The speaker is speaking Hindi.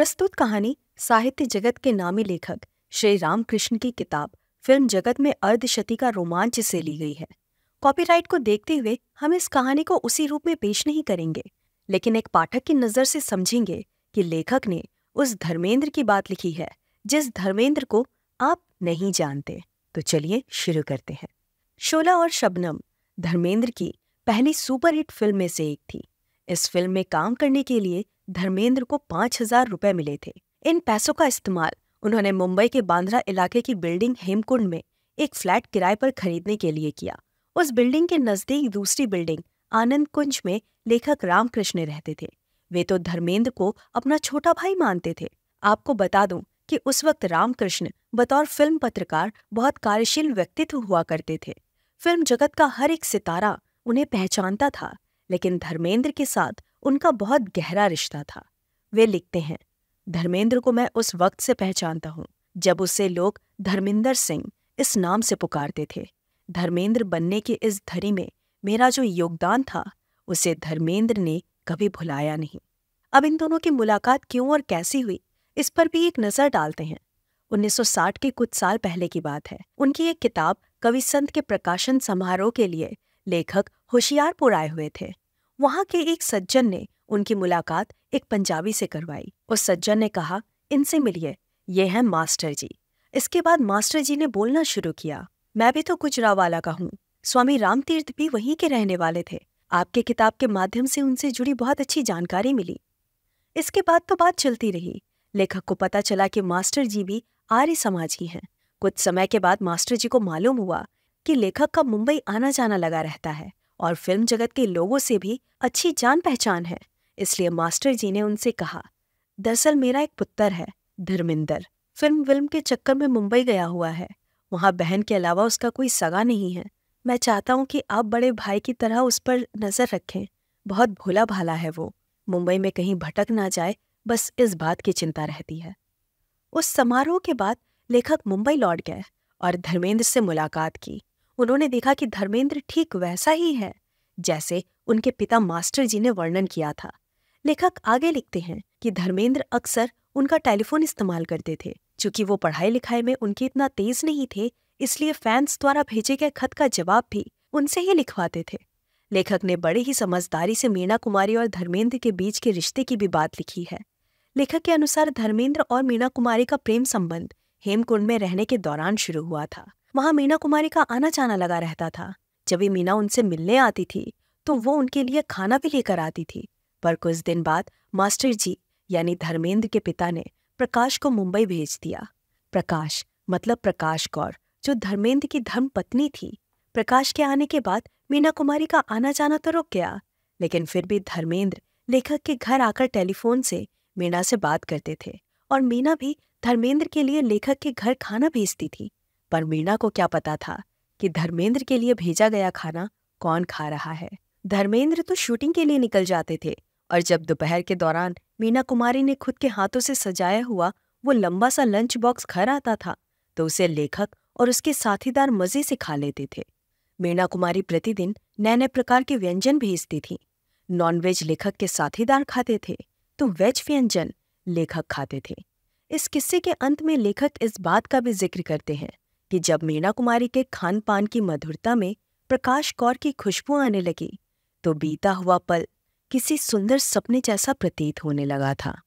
प्रस्तुत कहानी साहित्य जगत के नामी लेखक श्री रामकृष्ण की किताब फिल्म जगत में अर्धशती का रोमांच से ली गई है कॉपीराइट को देखते हुए हम इस कहानी को उसी रूप में पेश नहीं करेंगे लेकिन एक पाठक की नज़र से समझेंगे कि लेखक ने उस धर्मेंद्र की बात लिखी है जिस धर्मेंद्र को आप नहीं जानते तो चलिए शुरू करते हैं शोला और शबनम धर्मेंद्र की पहली सुपरहिट फिल्म में से एक थी इस फिल्म में काम करने के लिए धर्मेंद्र को पाँच हजार रूपए मिले थे इन पैसों का इस्तेमाल उन्होंने मुंबई के बांद्रा इलाके की बिल्डिंग हेमकुंड में एक फ्लैट किराए पर खरीदने के लिए किया उस बिल्डिंग के नजदीक दूसरी बिल्डिंग आनंद कुंज में लेखक रामकृष्ण रहते थे वे तो धर्मेंद्र को अपना छोटा भाई मानते थे आपको बता दूं कि उस वक्त रामकृष्ण बतौर फिल्म पत्रकार बहुत कार्यशील व्यक्तित्व हुआ करते थे फिल्म जगत का हर एक सितारा उन्हें पहचानता था लेकिन धर्मेंद्र के साथ उनका बहुत गहरा रिश्ता था वे लिखते हैं धर्मेंद्र को मैं उस वक्त से पहचानता हूँ जब उसे लोग धर्मेंद्र सिंह इस नाम से पुकारते थे धर्मेंद्र बनने की इस धरी में मेरा जो योगदान था उसे धर्मेंद्र ने कभी भुलाया नहीं अब इन दोनों की मुलाकात क्यों और कैसी हुई इस पर भी एक नज़र डालते हैं 1960 के कुछ साल पहले की बात है उनकी एक किताब कवि संत के प्रकाशन समारोह के लिए लेखक होशियारपुर आए हुए थे वहां के एक सज्जन ने उनकी मुलाकात एक पंजाबी से करवाई उस सज्जन ने कहा इनसे मिलिए ये हैं मास्टर जी इसके बाद मास्टर जी ने बोलना शुरू किया मैं भी तो गुजरावाला का हूँ स्वामी रामतीर्थ भी वहीं के रहने वाले थे आपके किताब के माध्यम से उनसे जुड़ी बहुत अच्छी जानकारी मिली इसके बाद तो बात चलती रही लेखक को पता चला कि मास्टर जी भी आर्य समाज ही हैं कुछ समय के बाद मास्टर जी को मालूम हुआ कि लेखक का मुंबई आना जाना लगा रहता है और फिल्म जगत के लोगों से भी अच्छी जान पहचान है इसलिए मास्टर जी ने उनसे कहा दरअसल मेरा एक पुत्र है धर्मिंदर फिल्म विल्म के चक्कर में मुंबई गया हुआ है वहाँ बहन के अलावा उसका कोई सगा नहीं है मैं चाहता हूँ कि आप बड़े भाई की तरह उस पर नज़र रखें बहुत भोला भाला है वो मुंबई में कहीं भटक ना जाए बस इस बात की चिंता रहती है उस समारोह के बाद लेखक मुंबई लौट गए और धर्मेंद्र से मुलाकात की उन्होंने देखा कि धर्मेंद्र ठीक वैसा ही है जैसे उनके पिता मास्टर जी ने वर्णन किया था लेखक आगे लिखते हैं कि धर्मेंद्र अक्सर उनका टेलीफोन इस्तेमाल करते थे चूंकि वो पढ़ाई लिखाई में उनके इतना तेज नहीं थे इसलिए फैंस द्वारा भेजे गए खत का जवाब भी उनसे ही लिखवाते थे लेखक ने बड़े ही समझदारी से मीना कुमारी और धर्मेंद्र के बीच के रिश्ते की भी बात लिखी है लेखक के अनुसार धर्मेंद्र और मीना कुमारी का प्रेम संबंध हेमकुंड में रहने के दौरान शुरू हुआ था वहां मीना कुमारी का आना जाना लगा रहता था जब भी मीना उनसे मिलने आती थी तो वो उनके लिए खाना भी लेकर आती थी पर कुछ दिन बाद मास्टर जी यानी धर्मेंद्र के पिता ने प्रकाश को मुंबई भेज दिया प्रकाश मतलब प्रकाश कौर जो धर्मेंद्र की धर्म पत्नी थी प्रकाश के आने के बाद मीना कुमारी का आना जाना तो रुक गया लेकिन फिर भी धर्मेंद्र लेखक के घर आकर टेलीफोन से मीना से बात करते थे और मीना भी धर्मेंद्र के लिए लेखक के घर खाना भेजती थी पर मीणा को क्या पता था कि धर्मेंद्र के लिए भेजा गया खाना कौन खा रहा है धर्मेंद्र तो शूटिंग के लिए निकल जाते थे और जब दोपहर के दौरान मीना कुमारी ने खुद के हाथों से सजाया हुआ वो लंबा सा लंच बॉक्स घर आता था तो उसे लेखक और उसके साथीदार मजे से खा लेते थे मीना कुमारी प्रतिदिन नए नए प्रकार के व्यंजन भेजती थी नॉनवेज लेखक के साथीदार खाते थे तो वेज व्यंजन लेखक खाते थे इस किस्से के अंत में लेखक इस बात का भी जिक्र करते हैं कि जब मीना कुमारी के खान पान की मधुरता में प्रकाश कौर की खुशबू आने लगी तो बीता हुआ पल किसी सुंदर सपने जैसा प्रतीत होने लगा था